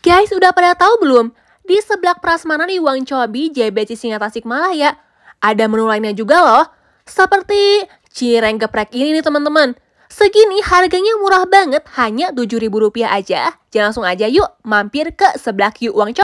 Guys, udah pada tahu belum? Di sebelah prasmanan Wang Cobi, JBC Singa Tasikmalaya, ada menu lainnya juga loh. Seperti cireng geprek ini nih teman-teman. Segini harganya murah banget, hanya rp rupiah aja. Jangan langsung aja yuk mampir ke sebelah Yuk Wang Cobi.